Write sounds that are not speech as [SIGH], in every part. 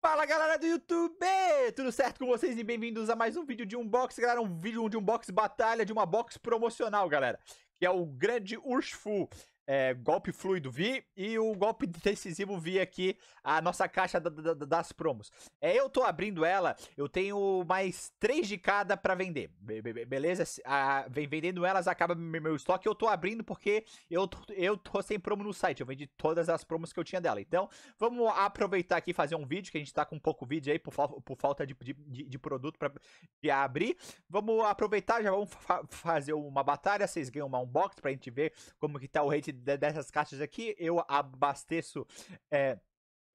Fala galera do YouTube, tudo certo com vocês e bem-vindos a mais um vídeo de unboxing, galera, um vídeo de unboxing batalha de uma box promocional, galera, que é o Grande Ursfu é, golpe fluido vi e o golpe [LAUGHS] decisivo vi aqui a nossa caixa da, da, das promos. É, eu tô abrindo ela, eu tenho mais três de cada para vender, be, be, beleza? vem vendendo elas, acaba meu estoque, eu tô abrindo porque eu, eu tô sem promo no site, eu vendi todas as promos que eu tinha dela. Então, vamos aproveitar aqui e fazer um vídeo, que a gente tá com pouco vídeo aí por, por falta de, de, de produto para abrir. Vamos aproveitar, já vamos fa fazer uma batalha, vocês ganham uma unbox pra gente ver como que tá o rate dessas caixas aqui, eu abasteço é,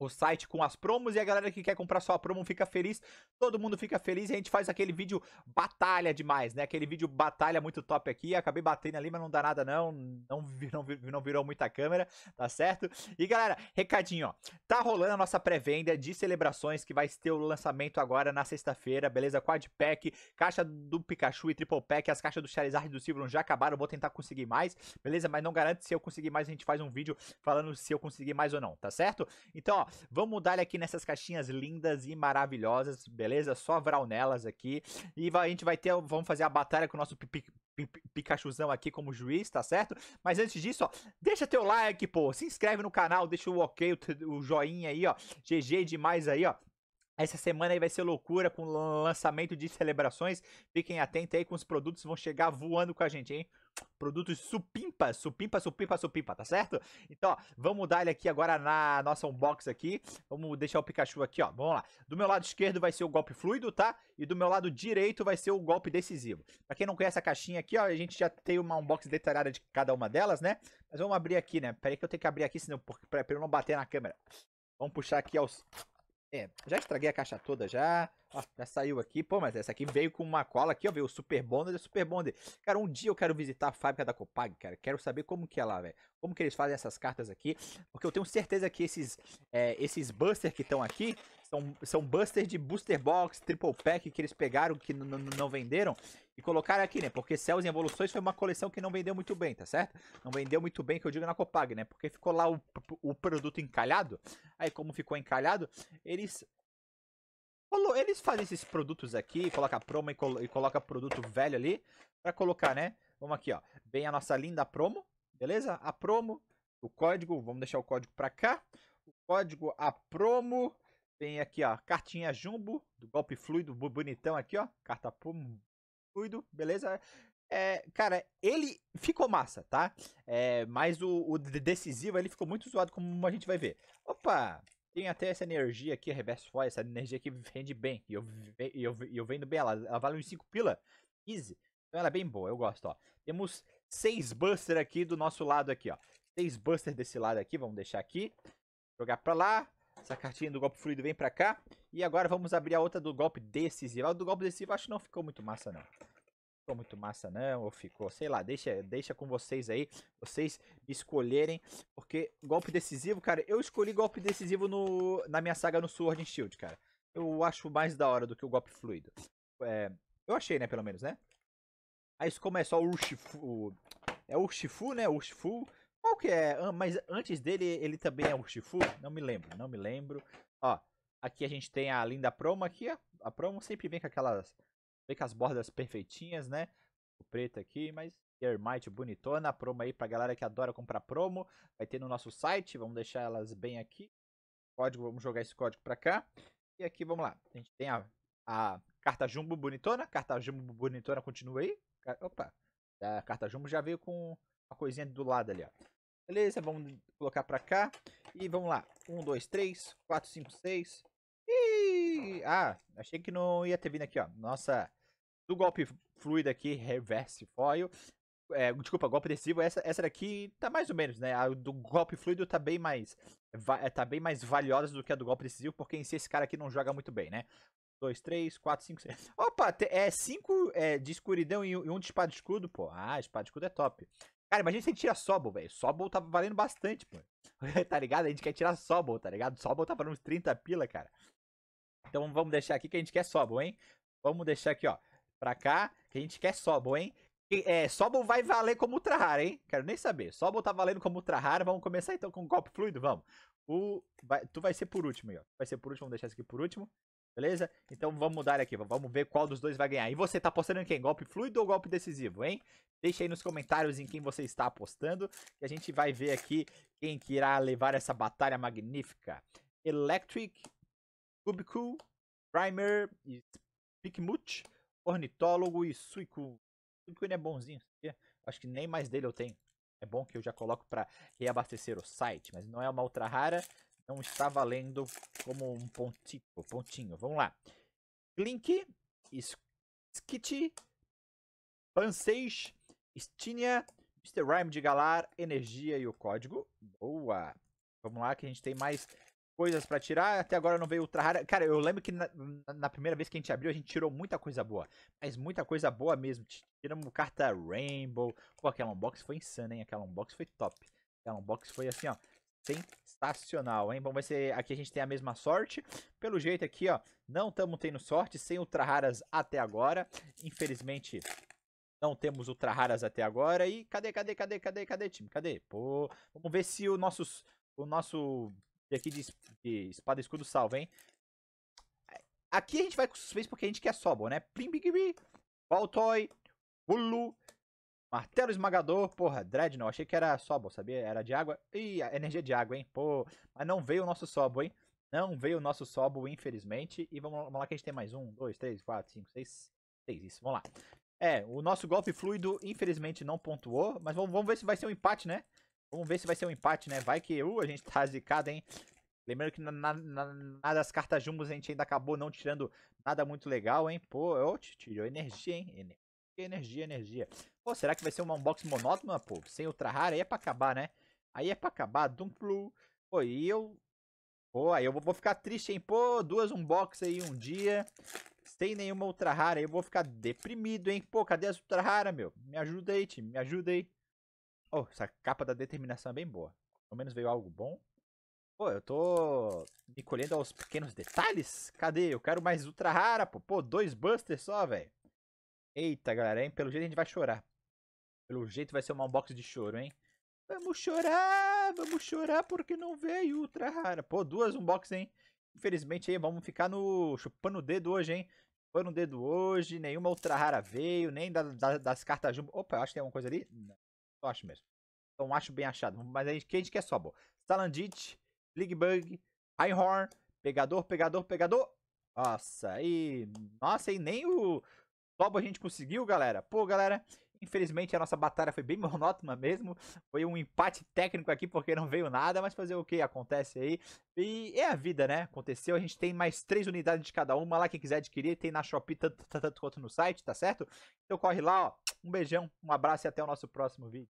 o site com as promos e a galera que quer comprar só a promo fica feliz, todo mundo fica feliz e a gente faz aquele vídeo batalha demais, né? Aquele vídeo batalha muito top aqui, acabei batendo ali, mas não dá nada não, não, não, não virou muita câmera, tá certo? E galera, recadinho, ó, tá rolando a nossa pré-venda de celebrações que vai ter o lançamento agora na sexta-feira, beleza? Quad Pack, caixa do Pikachu e Triple Pack, as caixas do Charizard e do Silvron já acabaram, vou tentar conseguir mais, beleza? Mas não garanto se eu conseguir mais, a gente faz um vídeo falando se eu conseguir mais ou não, tá certo? Então, ó, Vamos mudar aqui nessas caixinhas lindas e maravilhosas, beleza? Só vral nelas aqui. E a gente vai ter, vamos fazer a batalha com o nosso pipi, Pikachuzão aqui como juiz, tá certo? Mas antes disso, ó, deixa teu like, pô, se inscreve no canal, deixa o ok, o, o joinha aí, ó, GG demais aí, ó. Essa semana aí vai ser loucura com lançamento de celebrações. Fiquem atentos aí com os produtos vão chegar voando com a gente, hein? Produtos supimpa, supimpa, supimpa, supimpa, tá certo? Então, ó, vamos dar ele aqui agora na nossa unbox aqui. Vamos deixar o Pikachu aqui, ó. Vamos lá. Do meu lado esquerdo vai ser o golpe fluido, tá? E do meu lado direito vai ser o golpe decisivo. Pra quem não conhece a caixinha aqui, ó, a gente já tem uma unbox detalhada de cada uma delas, né? Mas vamos abrir aqui, né? Peraí que eu tenho que abrir aqui, senão pra, pra eu não bater na câmera. Vamos puxar aqui aos é, já estraguei a caixa toda já. Ó, já saiu aqui. Pô, mas essa aqui veio com uma cola aqui, ó. Veio o Super Bonder e Super Bonder. Cara, um dia eu quero visitar a fábrica da Copag, cara. Quero saber como que é lá, velho. Como que eles fazem essas cartas aqui. Porque eu tenho certeza que esses, é, esses Buster que estão aqui, são, são busters de booster box, triple pack que eles pegaram que não venderam e colocaram aqui, né? Porque Cells em Evoluções foi uma coleção que não vendeu muito bem, tá certo? Não vendeu muito bem, que eu digo na Copag, né? Porque ficou lá o, o produto encalhado. Aí, como ficou encalhado, eles eles fazem esses produtos aqui, coloca promo e, col e coloca produto velho ali para colocar, né? Vamos aqui, ó. Vem a nossa linda promo, beleza? A promo, o código, vamos deixar o código para cá. O código a promo tem aqui, ó, cartinha jumbo, do golpe fluido, bonitão aqui, ó. Carta pum, fluido, beleza? É, cara, ele ficou massa, tá? É, mas o, o decisivo, ele ficou muito zoado, como a gente vai ver. Opa! Tem até essa energia aqui, Reverse Foil, essa energia que rende bem. E eu, eu, eu vendo bem ela. Ela vale uns 5 pila. Easy. Então ela é bem boa, eu gosto, ó. Temos 6 Buster aqui do nosso lado aqui, ó. 6 Buster desse lado aqui, vamos deixar aqui. Jogar pra lá. Essa cartinha do golpe fluido vem pra cá. E agora vamos abrir a outra do golpe decisivo. A do golpe decisivo acho que não ficou muito massa, não. Ficou muito massa, não. Ou ficou, sei lá, deixa, deixa com vocês aí. Vocês escolherem. Porque golpe decisivo, cara, eu escolhi golpe decisivo no, na minha saga no Sword and Shield, cara. Eu acho mais da hora do que o golpe fluido. É, eu achei, né, pelo menos, né? Aí como é só o Urshifu... É Urshifu, né? Urshifu qual que é? Mas antes dele, ele também é o Shifu? Não me lembro, não me lembro. Ó, aqui a gente tem a linda promo aqui, ó. A promo sempre vem com aquelas... Vem com as bordas perfeitinhas, né? O preto aqui, mas... Might bonitona, a promo aí pra galera que adora comprar promo. Vai ter no nosso site, vamos deixar elas bem aqui. Código, vamos jogar esse código pra cá. E aqui, vamos lá. A gente tem a, a carta Jumbo bonitona. Carta Jumbo bonitona continua aí. Opa, a carta Jumbo já veio com a coisinha do lado ali, ó. Beleza, vamos colocar pra cá. E vamos lá. 1, 2, 3, 4, 5, 6. Ih! Ah, achei que não ia ter vindo aqui, ó. Nossa, do golpe fluido aqui, reverse foil. É, desculpa, golpe decisivo. Essa, essa daqui tá mais ou menos, né? A do golpe fluido tá bem mais... Eh, tá bem mais valiosa do que a do golpe decisivo, porque em si esse cara aqui não joga muito bem, né? 2, 3, 4, 5, 6. Opa, é 5 é, de escuridão e, 1 um de espada escudo, pô. Ah, espada escudo é top. Cara, imagina se a gente tira Sobol, velho. Sobol tá valendo bastante, pô. [LAUGHS] tá ligado? A gente quer tirar Sobol, tá ligado? Sobol tá valendo uns 30 pila, cara. Então vamos deixar aqui que a gente quer Sobol, hein? Vamos deixar aqui, ó. Pra cá, que a gente quer Sobol, hein? É, Sobol vai valer como ultra rara, hein? Quero nem saber. Sobol tá valendo como ultra rara. Vamos começar então com o golpe fluido, vamos. O... Vai... Tu vai ser por último aí, ó. Vai ser por último, vamos deixar isso aqui por último. Beleza? Então vamos mudar aqui, vamos ver qual dos dois vai ganhar. E você tá apostando em quem? Golpe fluido ou golpe decisivo, hein? Deixa aí nos comentários em quem você está apostando, que a gente vai ver aqui quem que irá levar essa batalha magnífica. Electric, Cubicu, Primer, Pikmut, Ornitólogo e Suicune. Suicune é bonzinho, acho que nem mais dele eu tenho. É bom que eu já coloco para reabastecer o site, mas não é uma ultra rara, não está valendo como um pontinho. Vamos lá. Clink, Skitty, Pansage, Stinia, Mr. Rhyme de Galar, Energia e o código. Boa! Vamos lá que a gente tem mais coisas para tirar. Até agora não veio ultra rara. Cara, eu lembro que na, na, primeira vez que a gente abriu, a gente tirou muita coisa boa. Mas muita coisa boa mesmo. Tiramos carta Rainbow. Pô, aquela unbox foi insana, hein? Aquela unbox foi top. Aquela unbox foi assim, ó. Sensacional, hein? Bom, vai ser. Aqui a gente tem a mesma sorte. Pelo jeito aqui, ó. Não estamos tendo sorte sem ultra raras até agora. Infelizmente, não temos ultra raras até agora. E cadê, cadê, cadê, cadê, cadê, time? Cadê? Pô, vamos ver se o nosso. O nosso. Aqui de, de espada e escudo salva, hein? Aqui a gente vai com suspense porque a gente quer Sobol, né? Primbigbi, Baltoy, Hulu, Martelo esmagador, porra, Dread não, achei que era sobo, sabia? Era de água. Ih, energia de água, hein? Pô, mas não veio o nosso sobo, hein? Não veio o nosso sobo, infelizmente. E vamos, vamos lá que a gente tem mais um, dois, três, quatro, cinco, seis, seis, isso, vamos lá. É, o nosso golpe fluido, infelizmente, não pontuou, mas vamos, vamos ver se vai ser um empate, né? Vamos ver se vai ser um empate, né? Vai que, uh, a gente tá zicado, hein? Lembrando que na, na, na, das cartas jumbos a gente ainda acabou não tirando nada muito legal, hein? Pô, eu tirou energia, hein? É energia, é energia. Pô, será que vai ser uma unboxing monótona, pô? Sem ultra rara? Aí é pra acabar, né? Aí é pra acabar, Dumplu. Pô, e eu... Pô, aí eu vou ficar triste, hein? Pô, duas unboxing aí um dia. Sem nenhuma ultra rara. Aí eu vou ficar deprimido, hein? Pô, cadê as ultra rara, meu? Me ajuda aí, time. Me ajuda aí. Oh, essa capa da determinação é bem boa. Pelo menos veio algo bom. Pô, eu tô me colhendo aos pequenos detalhes? Cadê? Eu quero mais ultra rara, pô. Pô, dois busters só, velho. Eita, galera, hein? Pelo jeito a gente vai chorar. Pelo jeito vai ser uma unboxing de choro, hein? Vamos chorar, vamos chorar porque não veio ultra rara. Pô, duas unboxing, hein? Infelizmente aí, vamos ficar no chupando o dedo hoje, hein? Chupando o dedo hoje, nenhuma ultra rara veio, nem da, da, das cartas jumbo. Opa, acho que tem alguma coisa ali. Não, eu acho mesmo. Então acho bem achado. Mas aí, que a gente quer é só, bom. Salandit, Ligbug, Einhorn, pegador, pegador, pegador. Nossa, e... Nossa, e nem o... Lobo a gente conseguiu, galera. Pô, galera, infelizmente a nossa batalha foi bem [LAUGHS] monótona mesmo. Foi um empate técnico aqui porque não veio nada, mas fazer o que acontece aí. E é a vida, né? Aconteceu, a gente tem mais três unidades de cada uma lá, quem quiser adquirir, tem na Shopee tanto, tanto quanto no site, tá certo? Então corre lá, ó. Um beijão, um abraço e até o nosso próximo vídeo.